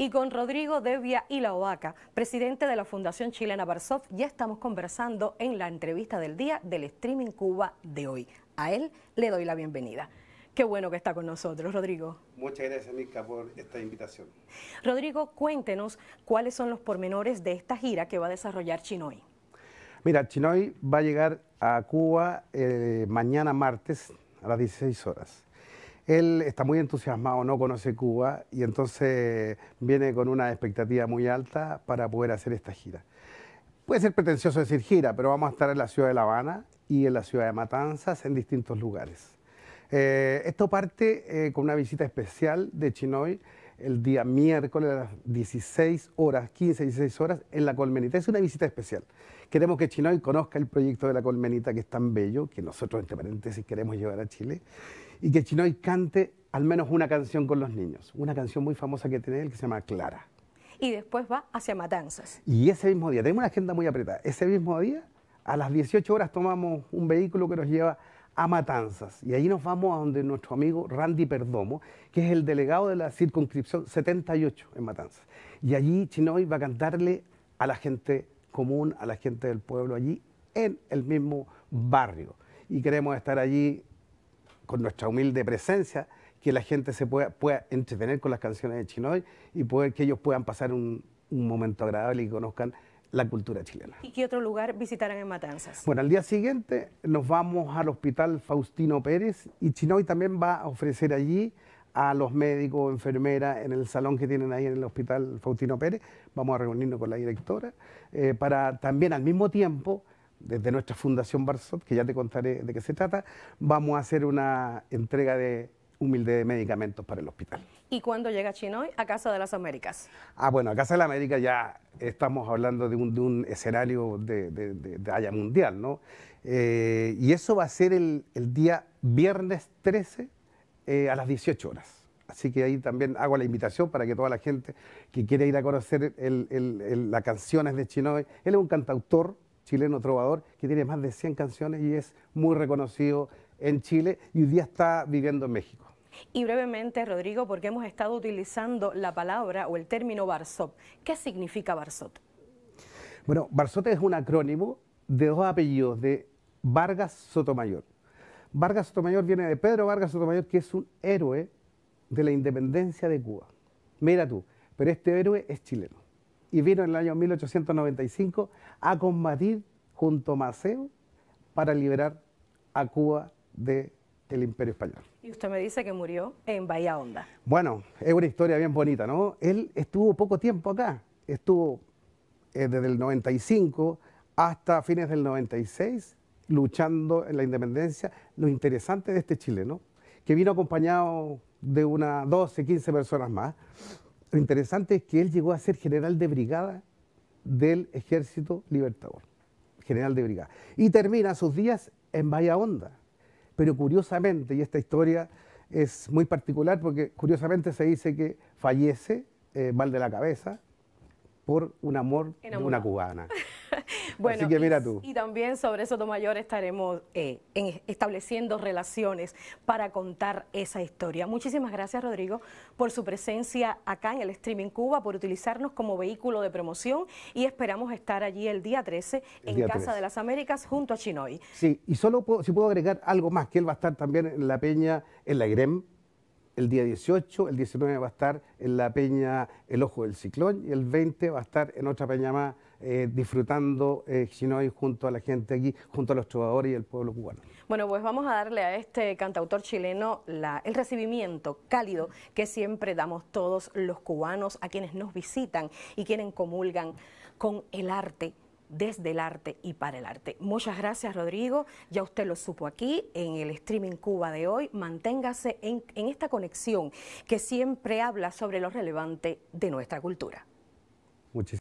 Y con Rodrigo Devia y la Oaca, presidente de la Fundación Chilena Barsov, ya estamos conversando en la entrevista del día del Streaming Cuba de hoy. A él le doy la bienvenida. Qué bueno que está con nosotros, Rodrigo. Muchas gracias, Mica, por esta invitación. Rodrigo, cuéntenos cuáles son los pormenores de esta gira que va a desarrollar Chinoy. Mira, Chinoy va a llegar a Cuba eh, mañana martes a las 16 horas él está muy entusiasmado, no conoce Cuba y entonces viene con una expectativa muy alta para poder hacer esta gira. Puede ser pretencioso decir gira, pero vamos a estar en la ciudad de La Habana y en la ciudad de Matanzas, en distintos lugares. Eh, esto parte eh, con una visita especial de Chinoy el día miércoles a las 16 horas, 15, 16 horas, en la Colmenita. Es una visita especial. Queremos que Chinoy conozca el proyecto de la Colmenita, que es tan bello, que nosotros, entre paréntesis, queremos llevar a Chile, y que Chinoy cante al menos una canción con los niños, una canción muy famosa que tiene él que se llama Clara. Y después va hacia Matanzas. Y ese mismo día, tenemos una agenda muy apretada, ese mismo día, a las 18 horas tomamos un vehículo que nos lleva a Matanzas. Y allí nos vamos a donde nuestro amigo Randy Perdomo, que es el delegado de la circunscripción 78 en Matanzas. Y allí Chinoy va a cantarle a la gente común, a la gente del pueblo allí, en el mismo barrio. Y queremos estar allí con nuestra humilde presencia, que la gente se pueda, pueda entretener con las canciones de Chinoy y poder, que ellos puedan pasar un, un momento agradable y conozcan la cultura chilena. ¿Y qué otro lugar visitarán en Matanzas? Bueno, al día siguiente nos vamos al Hospital Faustino Pérez y Chinoy también va a ofrecer allí a los médicos, enfermeras, en el salón que tienen ahí en el Hospital Faustino Pérez. Vamos a reunirnos con la directora eh, para también al mismo tiempo desde nuestra Fundación Barzot, que ya te contaré de qué se trata, vamos a hacer una entrega de humilde de medicamentos para el hospital. ¿Y cuándo llega Chinoy a Casa de las Américas? Ah, bueno, a Casa de las Américas ya estamos hablando de un, escenario de, haya mundial, ¿no? Eh, y eso va a ser el, día viernes 13 eh, a las 18 horas. Así que ahí también hago la invitación para que toda la gente que quiere ir a conocer las canciones de Chinoy, él es un cantautor chileno trovador que tiene más de 100 canciones y es muy reconocido en Chile y hoy día está viviendo en México. Y brevemente, Rodrigo, porque hemos estado utilizando la palabra o el término Barzot, ¿Qué significa Barzot? Bueno, Barzot es un acrónimo de dos apellidos, de Vargas Sotomayor. Vargas Sotomayor viene de Pedro Vargas Sotomayor, que es un héroe de la independencia de Cuba. Mira tú, pero este héroe es chileno. Y vino en el año 1895 a combatir junto a Maceo para liberar a Cuba de Imperio Español. Y usted me dice que murió en Bahía Honda. Bueno, es una historia bien bonita, ¿no? Él estuvo poco tiempo acá, estuvo eh, desde el 95 hasta fines del 96 luchando en la independencia. Lo interesante de este chileno, que vino acompañado de unas 12, 15 personas más, lo interesante es que él llegó a ser general de brigada del Ejército Libertador, general de brigada, y termina sus días en Bahía Honda pero curiosamente, y esta historia es muy particular porque curiosamente se dice que fallece eh, mal de la cabeza por un amor de una cubana. Bueno, Y, también sobre Sotomayor estaremos eh, estableciendo relaciones para contar esa historia. Muchísimas gracias, Rodrigo, por su presencia acá en el Streaming Cuba, por utilizarnos como vehículo de promoción y esperamos estar allí el día 13 en Casa de las Américas junto a Chinoy. Sí, y solo si puedo agregar algo más, que él va a estar también en la peña, en la IREM, el día 18, el 19 va a estar en la peña El Ojo del Ciclón y el 20 va a estar en otra peña más eh, disfrutando, eh, si no hay, junto a la gente aquí, junto a los trovadores y el pueblo cubano. Bueno, pues vamos a darle a este cantautor chileno el recibimiento cálido que siempre damos todos los cubanos a quienes nos visitan y quienes comulgan con el arte desde el arte y para el arte. Muchas gracias, Rodrigo. Ya usted lo supo aquí en el streaming Cuba de hoy. Manténgase en, esta conexión que siempre habla sobre lo relevante de nuestra cultura. Muchísimas